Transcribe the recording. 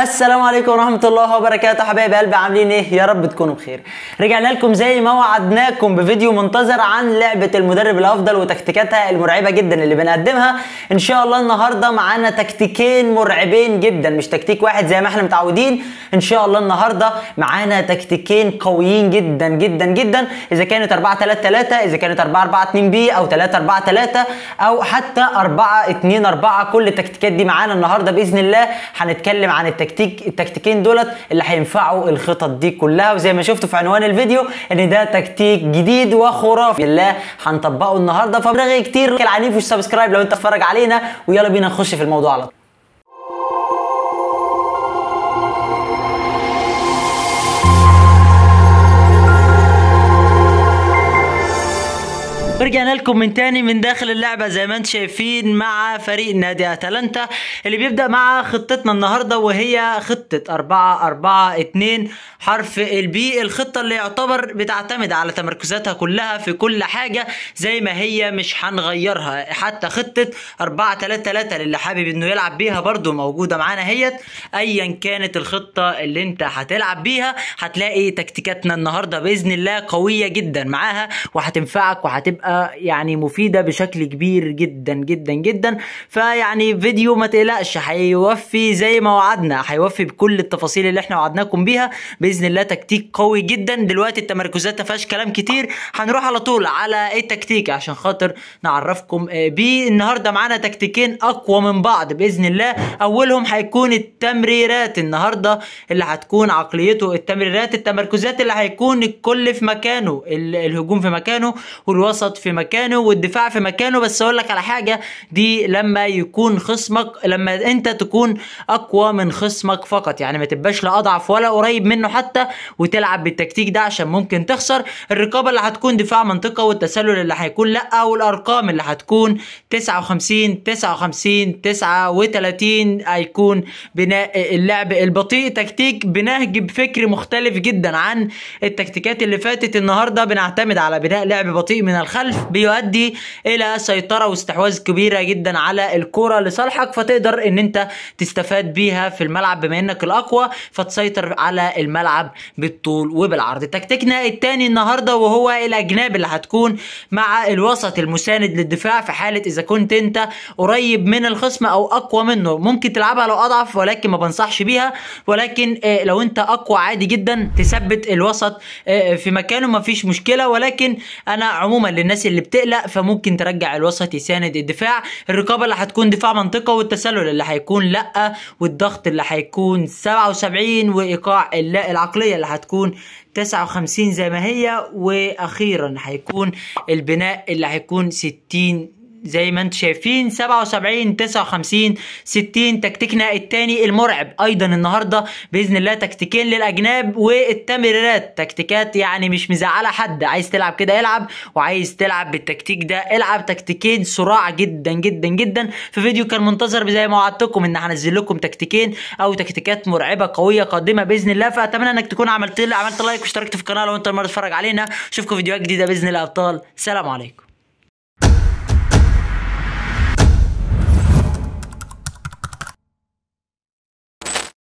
السلام عليكم ورحمه الله وبركاته حبايب قلبي عاملين ايه يا رب تكونوا بخير رجعنا لكم زي ما وعدناكم بفيديو منتظر عن لعبه المدرب الافضل وتكتيكاتها المرعبه جدا اللي بنقدمها ان شاء الله النهارده معانا تكتيكين مرعبين جدا مش تكتيك واحد زي ما احنا متعودين ان شاء الله النهارده معانا تكتيكين قويين جدا جدا جدا اذا كانت 4 3 3 اذا كانت 4 4 2 بي او 3 4 3 او حتى 4 2 4 كل التكتيكات دي معانا النهارده باذن الله هنتكلم عن التكتيك التكتيك التكتيكين دولت اللي هينفعوا الخطط دي كلها وزي ما شفتوا في عنوان الفيديو ان ده تكتيك جديد وخرافي الله هنطبقه النهارده فبرغي كتير العنيف والسبسكرايب لو انت اتفرج علينا ويلا بينا نخش في الموضوع على طول ورجعنا لكم من تاني من داخل اللعبه زي ما انتم شايفين مع فريق نادي اتلانتا اللي بيبدا مع خطتنا النهارده وهي خطه 4 4 2 حرف البي الخطه اللي يعتبر بتعتمد على تمركزاتها كلها في كل حاجه زي ما هي مش هنغيرها حتى خطه 4 3 3 اللي حابب انه يلعب بيها برده موجوده معانا اهيت ايا كانت الخطه اللي انت هتلعب بيها هتلاقي تكتيكاتنا النهارده باذن الله قويه جدا معاها وهتنفعك وهتبقى يعني مفيده بشكل كبير جدا جدا جدا فيعني فيديو ما تقلقش هيوفي زي ما وعدنا هيوفي بكل التفاصيل اللي احنا وعدناكم بيها باذن الله تكتيك قوي جدا دلوقتي التمركزات ما فيهاش كلام كتير هنروح على طول على ايه التكتيك عشان خاطر نعرفكم آه، بيه النهارده معانا تكتيكين اقوى من بعض باذن الله اولهم هيكون التمريرات النهارده اللي هتكون عقليته التمريرات التمركزات اللي هيكون الكل في مكانه الهجوم في مكانه والوسط في مكانه والدفاع في مكانه بس اقول لك على حاجه دي لما يكون خصمك لما انت تكون اقوى من خصمك فقط يعني ما تبقاش لا اضعف ولا قريب منه حتى وتلعب بالتكتيك ده عشان ممكن تخسر الرقابه اللي هتكون دفاع منطقه والتسلل اللي هيكون لا والارقام اللي هتكون 59 59 39 هيكون بناء اللعب البطيء تكتيك بنهج بفكر مختلف جدا عن التكتيكات اللي فاتت النهارده بنعتمد على بناء لعب بطيء من الخلف الخلف بيؤدي الى سيطره واستحواذ كبيره جدا على الكوره لصالحك فتقدر ان انت تستفاد بيها في الملعب بما انك الاقوى فتسيطر على الملعب بالطول وبالعرض تكتيكنا الثاني النهارده وهو الاجناب اللي هتكون مع الوسط المساند للدفاع في حاله اذا كنت انت قريب من الخصم او اقوى منه ممكن تلعبها لو اضعف ولكن ما بنصحش بيها ولكن آه، لو انت اقوى عادي جدا تثبت الوسط آه، في مكانه ما فيش مشكله ولكن انا عموما للناس الناس اللي بتقلق فممكن ترجع الوسط يساند الدفاع الرقابه اللي هتكون دفاع منطقه والتسلل اللي هيكون لا والضغط اللي هيكون 77 وايقاع العقليه اللي هتكون 59 زي ما هي واخيرا هيكون البناء اللي هيكون 60 زي ما انتم شايفين 77 59 60 تكتيكنا الثاني المرعب ايضا النهارده باذن الله تكتيكين للاجناب والتمريرات تكتيكات يعني مش مزعله حد عايز تلعب كده العب وعايز تلعب بالتكتيك ده العب تكتيكين صراع جدا جدا جدا في فيديو كان منتظر زي ما وعدتكم ان هنزل لكم تكتيكين او تكتيكات مرعبه قويه قادمه باذن الله فاتمنى انك تكون عملت عملت لايك واشتركت في القناه لو انت ما تتفرج علينا اشوفكم فيديوهات جديده باذن الله ابطال سلام عليكم